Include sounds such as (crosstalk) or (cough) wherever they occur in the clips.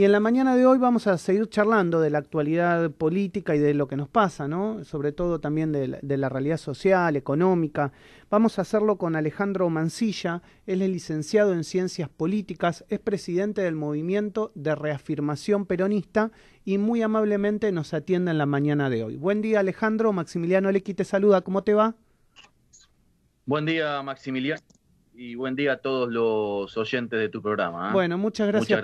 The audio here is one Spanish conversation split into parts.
Y en la mañana de hoy vamos a seguir charlando de la actualidad política y de lo que nos pasa, ¿no? Sobre todo también de la, realidad social, económica. Vamos a hacerlo con Alejandro Mancilla, él es licenciado en Ciencias Políticas, es presidente del Movimiento de Reafirmación Peronista y muy amablemente nos atiende en la mañana de hoy. Buen día, Alejandro. Maximiliano Lequi te saluda. ¿Cómo te va? Buen día, Maximiliano y buen día a todos los oyentes de tu programa. ¿eh? Bueno, muchas gracias,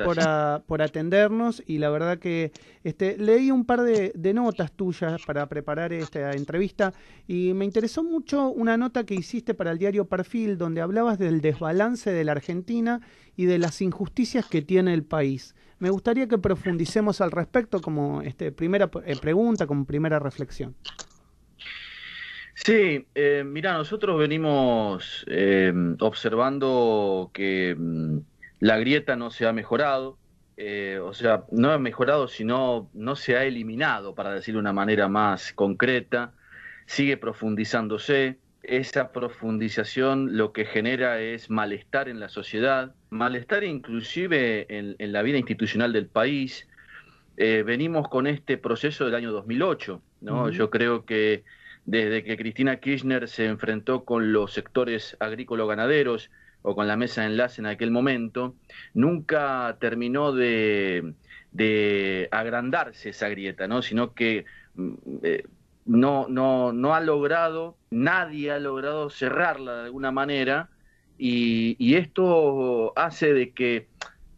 Por, atendernos y la verdad que este, leí un par de, notas tuyas para preparar esta entrevista y me interesó mucho una nota que hiciste para el diario Perfil donde hablabas del desbalance de la Argentina y de las injusticias que tiene el país. Me gustaría que profundicemos al respecto como este, primera eh, pregunta, como primera reflexión. Sí, eh, mira, nosotros venimos eh, observando que mm, la grieta no se ha mejorado, eh, o sea, no ha mejorado, sino no se ha eliminado, para decirlo de una manera más concreta, sigue profundizándose. Esa profundización lo que genera es malestar en la sociedad, malestar inclusive en, la vida institucional del país. Eh, venimos con este proceso del año 2008, Yo creo que desde que Cristina Kirchner se enfrentó con los sectores agrícola-ganaderos o con la mesa de enlace en aquel momento, nunca terminó de, agrandarse esa grieta, ¿no? sino que mm, eh, no, no, ha logrado, nadie ha logrado cerrarla de alguna manera, y, esto hace de que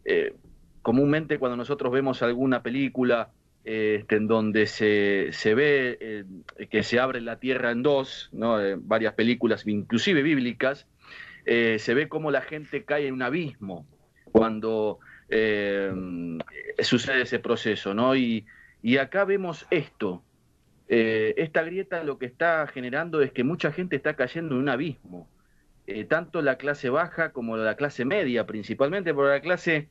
eh, comúnmente cuando nosotros vemos alguna película este, en donde se, ve eh, que se abre la tierra en dos, ¿no? Eh, varias películas, inclusive bíblicas, eh, se ve cómo la gente cae en un abismo cuando sucede ese proceso. ¿no? Y, y acá vemos esto. esta grieta lo que está generando es que mucha gente está cayendo en un abismo, tanto la clase baja como la clase media principalmente, porque la clase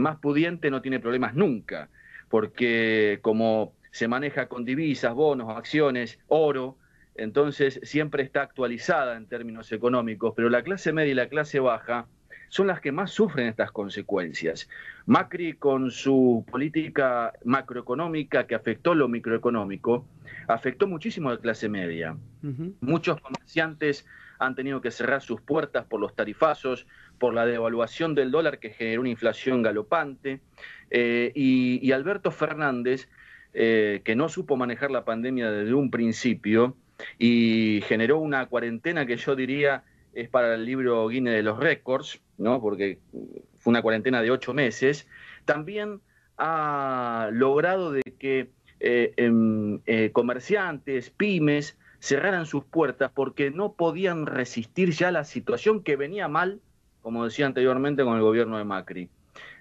más pudiente no tiene problemas nunca porque como se maneja con divisas, bonos, acciones, oro, entonces siempre está actualizada en términos económicos, pero la clase media y la clase baja son las que más sufren estas consecuencias. Macri con su política macroeconómica que afectó lo microeconómico, afectó muchísimo a la clase media. Muchos comerciantes han tenido que cerrar sus puertas por los tarifazos, por la devaluación del dólar que generó una inflación galopante, eh, y, Alberto Fernández, eh, que no supo manejar la pandemia desde un principio y generó una cuarentena que yo diría es para el libro Guinea de los Récords, ¿no? porque fue una cuarentena de ocho meses, también ha logrado de que eh, em, comerciantes, pymes, cerraran sus puertas porque no podían resistir ya la situación que venía mal como decía anteriormente, con el gobierno de Macri.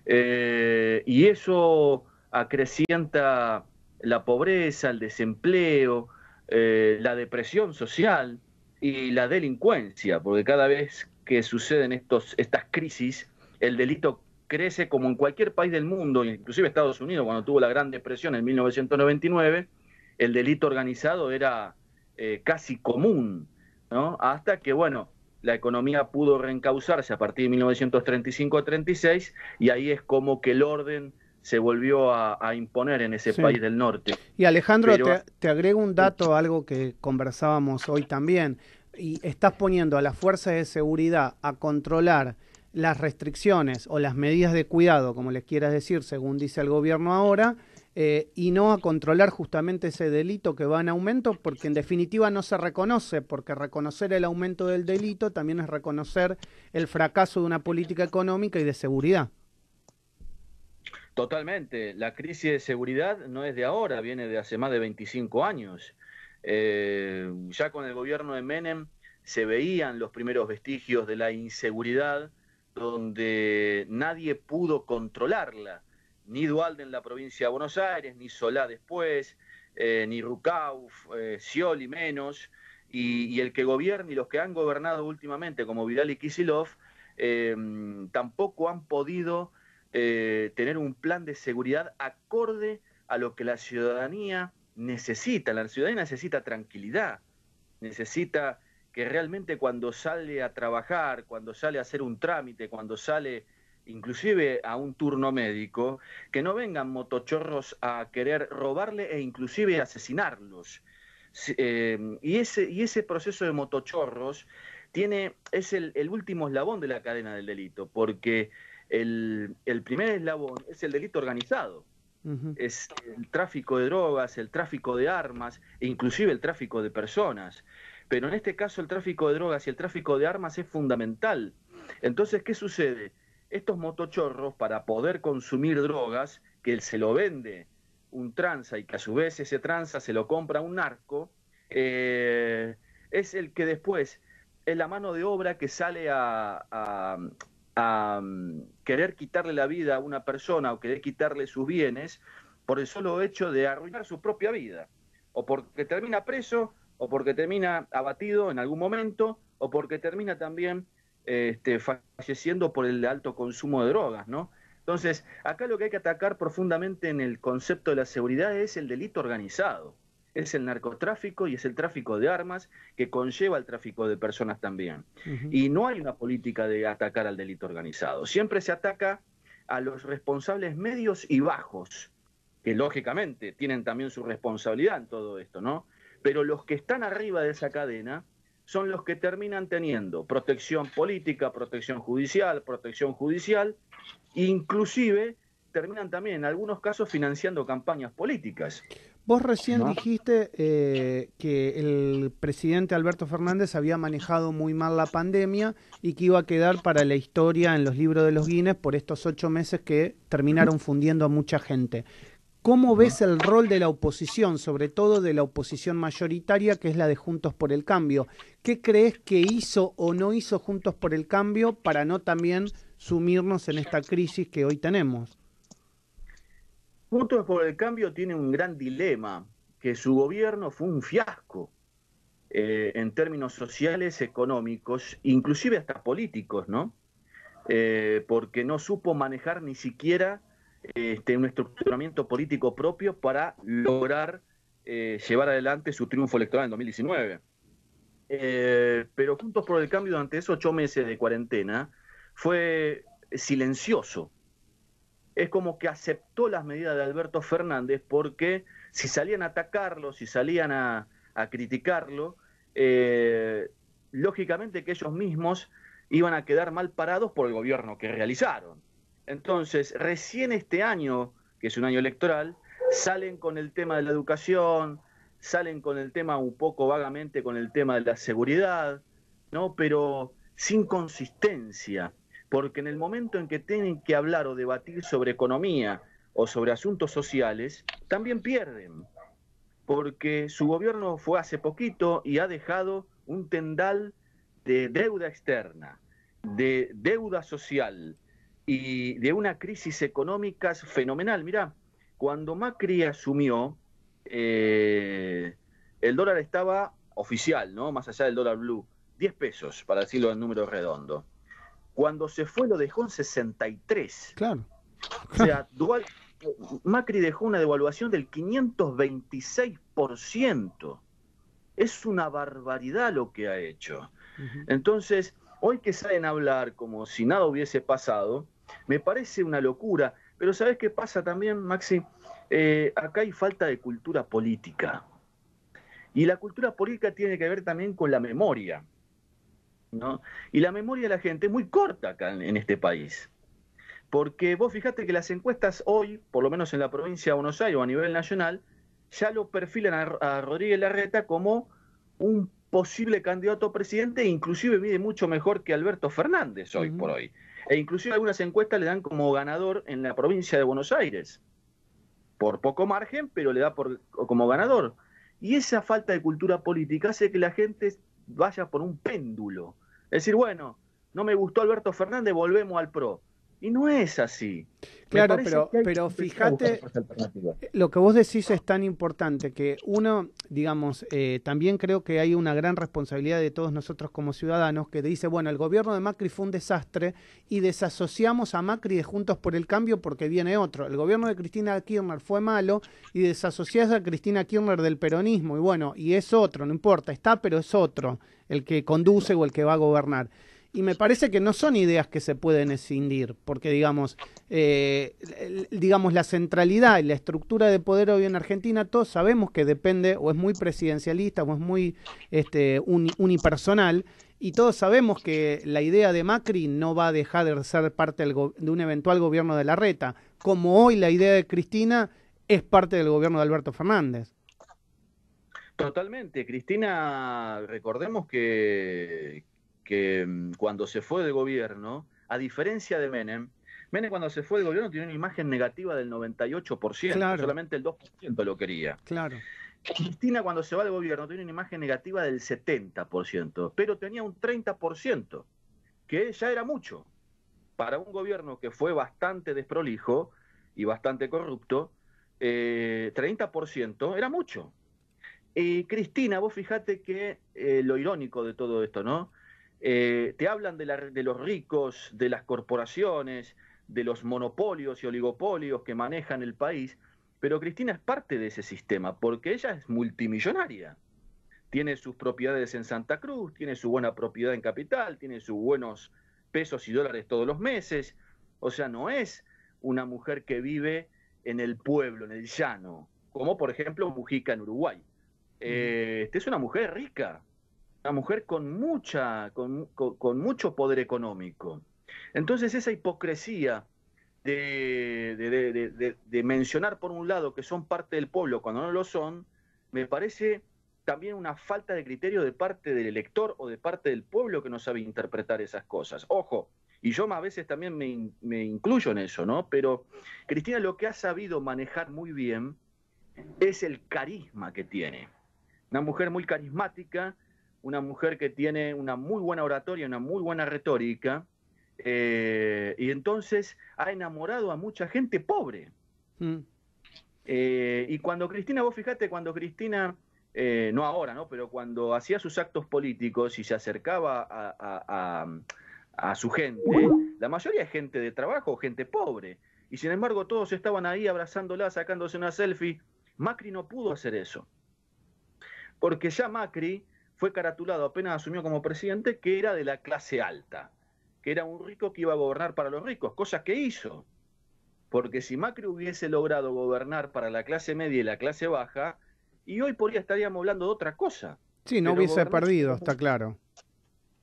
Eh, y eso acrecienta la pobreza, el desempleo, eh, la depresión social y la delincuencia, porque cada vez que suceden estos, estas crisis, el delito crece como en cualquier país del mundo, inclusive Estados Unidos, cuando tuvo la Gran Depresión en 1999, el delito organizado era eh, casi común, ¿no? Hasta que, bueno, la economía pudo reencauzarse a partir de 1935-36 y ahí es como que el orden se volvió a, imponer en ese país del norte. Y Alejandro, te, agrego un dato, algo que conversábamos hoy también, y estás poniendo a las fuerzas de seguridad a controlar las restricciones o las medidas de cuidado, como les quieras decir, según dice el gobierno ahora, eh, y no a controlar justamente ese delito que va en aumento, porque en definitiva no se reconoce, porque reconocer el aumento del delito también es reconocer el fracaso de una política económica y de seguridad. Totalmente, la crisis de seguridad no es de ahora, viene de hace más de 25 años. Eh, ya con el gobierno de Menem se veían los primeros vestigios de la inseguridad donde nadie pudo controlarla ni Dualde en la provincia de Buenos Aires, ni Solá después, eh, ni Rucauf, eh, sioli menos, y, el que gobierna y los que han gobernado últimamente, como Vidal y Kisilov, eh, tampoco han podido tener un plan de seguridad acorde a lo que la ciudadanía necesita. La ciudadanía necesita tranquilidad, necesita que realmente cuando sale a trabajar, cuando sale a hacer un trámite, cuando sale inclusive a un turno médico, que no vengan motochorros a querer robarle e inclusive asesinarlos. Em, y, ese, y ese proceso de motochorros tiene, es el, último eslabón de la cadena del delito, porque el, el primer eslabón es el delito organizado. Es el tráfico de drogas, el tráfico de armas, e inclusive el tráfico de personas. Pero en este caso el tráfico de drogas y el tráfico de armas es fundamental. Entonces, ¿qué sucede? estos motochorros para poder consumir drogas que él se lo vende un tranza y que a su vez ese tranza se lo compra un narco, eh, es el que después es la mano de obra que sale a, a, mm, querer quitarle la vida a una persona o querer quitarle sus bienes por el solo hecho de arruinar su propia vida, o porque termina preso, o porque termina abatido en algún momento, o porque termina también este, falleciendo por el alto consumo de drogas, ¿no? Entonces, acá lo que hay que atacar profundamente en el concepto de la seguridad es el delito organizado, es el narcotráfico y es el tráfico de armas que conlleva el tráfico de personas también. Y no hay una política de atacar al delito organizado, siempre se ataca a los responsables medios y bajos, que lógicamente tienen también su responsabilidad en todo esto, ¿no? Pero los que están arriba de esa cadena son los que terminan teniendo protección política, protección judicial, protección judicial, inclusive terminan también en algunos casos financiando campañas políticas. Vos recién dijiste eh, que el presidente Alberto Fernández había manejado muy mal la pandemia y que iba a quedar para la historia en los libros de los Guinness por estos ocho meses que terminaron fundiendo a mucha gente. ¿Cómo ves el rol de la oposición, sobre todo de la oposición mayoritaria, que es la de Juntos por el Cambio? ¿Qué crees que hizo o no hizo Juntos por el Cambio para no también sumirnos en esta crisis que hoy tenemos? Juntos por el Cambio tiene un gran dilema, que su gobierno fue un fiasco eh, en términos sociales, económicos, inclusive hasta políticos, ¿no? Eh, porque no supo manejar ni siquiera este, un estructuramiento político propio para lograr eh, llevar adelante su triunfo electoral en 2019. Eh, pero Juntos por el Cambio durante esos ocho meses de cuarentena fue silencioso. Es como que aceptó las medidas de Alberto Fernández porque si salían a atacarlo, si salían a, criticarlo, eh, lógicamente que ellos mismos iban a quedar mal parados por el gobierno que realizaron. Entonces, recién este año, que es un año electoral, salen con el tema de la educación, salen con el tema un poco vagamente con el tema de la seguridad, ¿no? Pero sin consistencia, porque en el momento en que tienen que hablar o debatir sobre economía o sobre asuntos sociales, también pierden, porque su gobierno fue hace poquito y ha dejado un tendal de deuda externa, de deuda social, y de una crisis económica fenomenal. Mirá, cuando Macri asumió, eh, el dólar estaba oficial, ¿no? Más allá del dólar blue, 10 pesos, para decirlo en número redondo. Cuando se fue lo dejó en 63. Claro. O sea, Dual, Macri dejó una devaluación del 526%. Es una barbaridad lo que ha hecho. Entonces, hoy que salen a hablar como si nada hubiese pasado, me parece una locura, pero ¿sabes qué pasa también, Maxi? Eh, acá hay falta de cultura política. Y la cultura política tiene que ver también con la memoria. ¿no? Y la memoria de la gente es muy corta acá en, este país. Porque vos fijate que las encuestas hoy, por lo menos en la provincia de Buenos Aires o a nivel nacional, ya lo perfilan a, Rodríguez Larreta como un posible candidato a presidente, e inclusive mide mucho mejor que Alberto Fernández hoy por hoy. E incluso algunas encuestas le dan como ganador en la provincia de Buenos Aires. Por poco margen, pero le da por, como ganador. Y esa falta de cultura política hace que la gente vaya por un péndulo. Es decir, bueno, no me gustó Alberto Fernández, volvemos al PRO y no es así. Claro, pero, pero fíjate, eh, lo que vos decís es tan importante que uno, digamos, eh, también creo que hay una gran responsabilidad de todos nosotros como ciudadanos que dice, bueno, el gobierno de Macri fue un desastre y desasociamos a Macri de Juntos por el Cambio porque viene otro. El gobierno de Cristina Kirchner fue malo y desasociás a Cristina Kirchner del peronismo y bueno, y es otro, no importa, está, pero es otro el que conduce o el que va a gobernar y me parece que no son ideas que se pueden escindir, porque digamos, eh, digamos la centralidad y la estructura de poder hoy en Argentina, todos sabemos que depende o es muy presidencialista o es muy este, unipersonal, y todos sabemos que la idea de Macri no va a dejar de ser parte de un eventual gobierno de la reta, como hoy la idea de Cristina es parte del gobierno de Alberto Fernández. Totalmente, Cristina, recordemos que, que mm, cuando se fue de gobierno, a diferencia de Menem, Menem cuando se fue de gobierno tenía una imagen negativa del 98%, solamente el 2% lo quería. Claro. Cristina cuando se va de gobierno tiene una imagen negativa del 70%, pero tenía un 30%, que ya era mucho. Para un gobierno que fue bastante desprolijo y bastante corrupto, 30% eh, era mucho. Y Cristina, vos fijate que eh, lo irónico de todo esto, ¿no? Eh, te hablan de, los ricos, de las corporaciones, de los monopolios y oligopolios que manejan el país, pero Cristina es parte de ese sistema porque ella es multimillonaria. Tiene sus propiedades en Santa Cruz, tiene su buena propiedad en Capital, tiene sus buenos pesos y dólares todos los meses. O sea, no es una mujer que vive en el pueblo, en el llano, como por ejemplo Mujica en Uruguay. Eh, este es una mujer rica, una mujer con, mucha, con, mucho poder económico. Entonces esa hipocresía de, mencionar por un lado que son parte del pueblo cuando no lo son, me parece también una falta de criterio de parte del elector o de parte del pueblo que no sabe interpretar esas cosas. Ojo, y yo a veces también me, me incluyo en eso, ¿no? Pero Cristina lo que ha sabido manejar muy bien es el carisma que tiene. Una mujer muy carismática una mujer que tiene una muy buena oratoria, una muy buena retórica, eh, y entonces ha enamorado a mucha gente pobre. Hmm. Eh, y cuando Cristina, vos fijate, cuando Cristina, eh, no ahora, ¿no? Pero cuando hacía sus actos políticos y se acercaba a, a, su gente, la mayoría es gente de trabajo, gente pobre. Y sin embargo, todos estaban ahí abrazándola, sacándose una selfie. Macri no pudo hacer eso. Porque ya Macri fue caratulado apenas asumió como presidente que era de la clase alta, que era un rico que iba a gobernar para los ricos, cosa que hizo. Porque si Macri hubiese logrado gobernar para la clase media y la clase baja, y hoy por día estaríamos hablando de otra cosa. Sí, no hubiese perdido, está claro.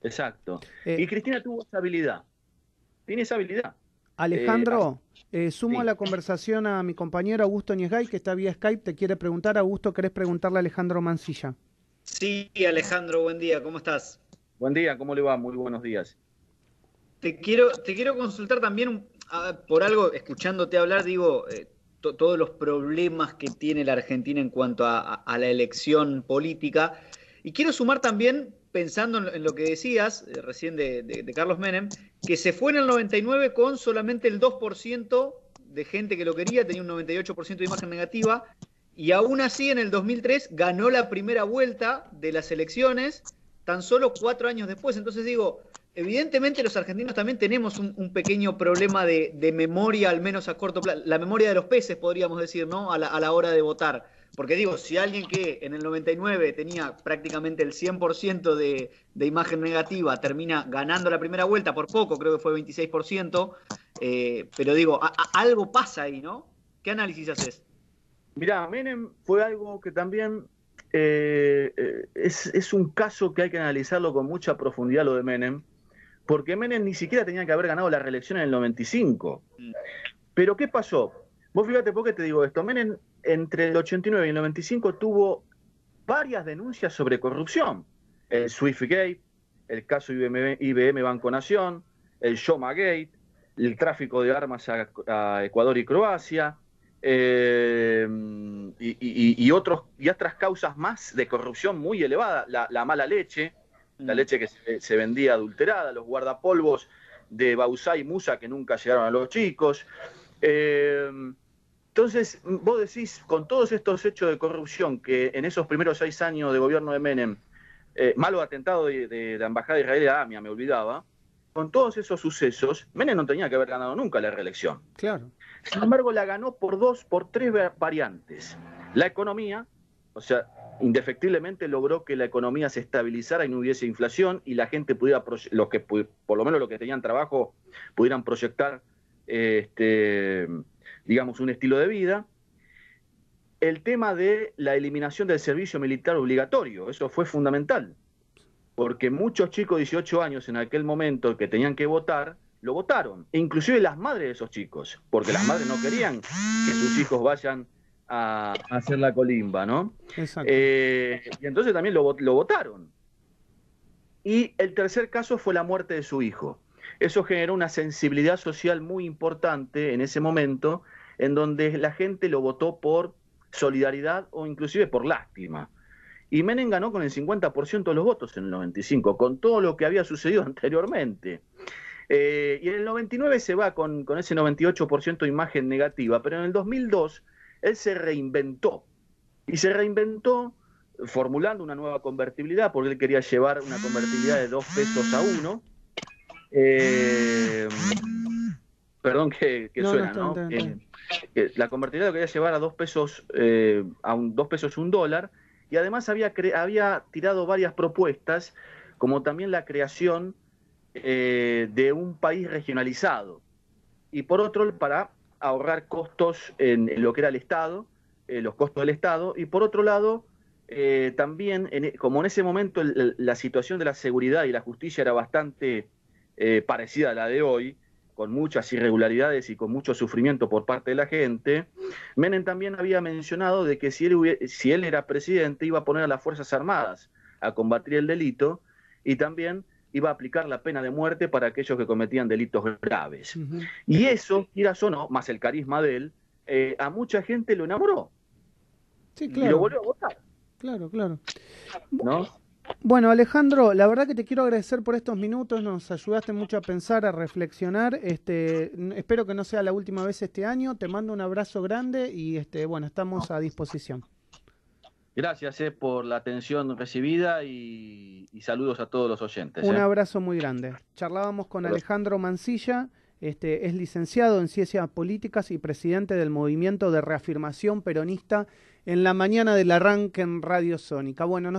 Exacto. Eh, y Cristina tuvo esa habilidad. Tiene esa habilidad. Alejandro, eh, eh, sumo a la conversación a mi compañero Augusto Niesgay, que está vía Skype, te quiere preguntar. Augusto, ¿querés preguntarle a Alejandro Mancilla? Sí, Alejandro, buen día, ¿cómo estás? Buen día, ¿cómo le va? Muy buenos días. Te quiero, te quiero consultar también por algo, escuchándote hablar, digo, eh, todos los problemas que tiene la Argentina en cuanto a, la elección política. Y quiero sumar también, pensando en, lo que decías eh, recién de, Carlos Menem, que se fue en el 99 con solamente el 2% de gente que lo quería, tenía un 98% de imagen negativa, y aún así, en el 2003 ganó la primera vuelta de las elecciones, tan solo cuatro años después. Entonces digo, evidentemente los argentinos también tenemos un, pequeño problema de, memoria, al menos a corto plazo, la memoria de los peces, podríamos decir, ¿no? A la, hora de votar. Porque digo, si alguien que en el 99 tenía prácticamente el 100% de, imagen negativa termina ganando la primera vuelta, por poco, creo que fue 26%, eh, pero digo, algo pasa ahí, ¿no? ¿Qué análisis haces? Mirá, Menem fue algo que también eh, eh, es, un caso que hay que analizarlo con mucha profundidad lo de Menem, porque Menem ni siquiera tenía que haber ganado la reelección en el 95. Mm. Pero ¿qué pasó? Vos fíjate por qué te digo esto. Menem entre el 89 y el 95 tuvo varias denuncias sobre corrupción. El SwiftGate, el caso IBM, Banco Nación, el Shoma Gate, el tráfico de armas a Ecuador y Croacia, eh, y, otros, y otras causas más de corrupción muy elevada, la, mala leche, la mm. leche que se, vendía adulterada, los guardapolvos de Bausá y Musa que nunca llegaron a los chicos. Eh, entonces, vos decís, con todos estos hechos de corrupción que en esos primeros seis años de gobierno de Menem, eh, malo atentado de, la Embajada de Israel a Amia, me olvidaba, con todos esos sucesos, Menem no tenía que haber ganado nunca la reelección. Claro. Sin embargo, la ganó por dos, por tres variantes. La economía, o sea, indefectiblemente logró que la economía se estabilizara y no hubiese inflación y la gente pudiera, los que por lo menos los que tenían trabajo, pudieran proyectar, este, digamos, un estilo de vida. El tema de la eliminación del servicio militar obligatorio, eso fue fundamental porque muchos chicos de 18 años en aquel momento que tenían que votar, lo votaron, e inclusive las madres de esos chicos, porque las madres no querían que sus hijos vayan a hacer la colimba, ¿no? Exacto. Eh, y entonces también lo, lo votaron. Y el tercer caso fue la muerte de su hijo. Eso generó una sensibilidad social muy importante en ese momento, en donde la gente lo votó por solidaridad o inclusive por lástima. Y Menem ganó con el 50% de los votos en el 95, con todo lo que había sucedido (laughs) anteriormente. Eh, y en el 99 se va con, ese 98% de imagen negativa, pero en el 2002 él se reinventó. Y se reinventó formulando una nueva convertibilidad, porque él quería llevar una convertibilidad de dos pesos a uno. Eh, perdón que, suena, ¿no? la convertibilidad lo quería llevar a dos pesos, eh, a un, dos pesos un dólar, y además había, había tirado varias propuestas, como también la creación eh, de un país regionalizado. Y por otro, para ahorrar costos en, lo que era el Estado, eh, los costos del Estado. Y por otro lado, eh, también, como en ese momento la situación de la seguridad y la justicia era bastante parecida a la de hoy, con muchas irregularidades y con mucho sufrimiento por parte de la gente, Menem también había mencionado de que si él, si él era presidente iba a poner a las Fuerzas Armadas a combatir el delito y también iba a aplicar la pena de muerte para aquellos que cometían delitos graves. Y eso, quieras o no, más el carisma de él, eh, a mucha gente lo enamoró. Sí, claro. Y lo volvió a votar. Claro, claro. ¿No? Bueno, Alejandro, la verdad que te quiero agradecer por estos minutos, nos ayudaste mucho a pensar, a reflexionar. Este, espero que no sea la última vez este año. Te mando un abrazo grande y este, bueno, estamos a disposición. Gracias eh, por la atención recibida y, saludos a todos los oyentes. Un eh. abrazo muy grande. Charlábamos con Alejandro Mancilla. Este, es licenciado en Ciencias Políticas y presidente del Movimiento de Reafirmación Peronista en la mañana del arranque en Radio Sónica. Bueno,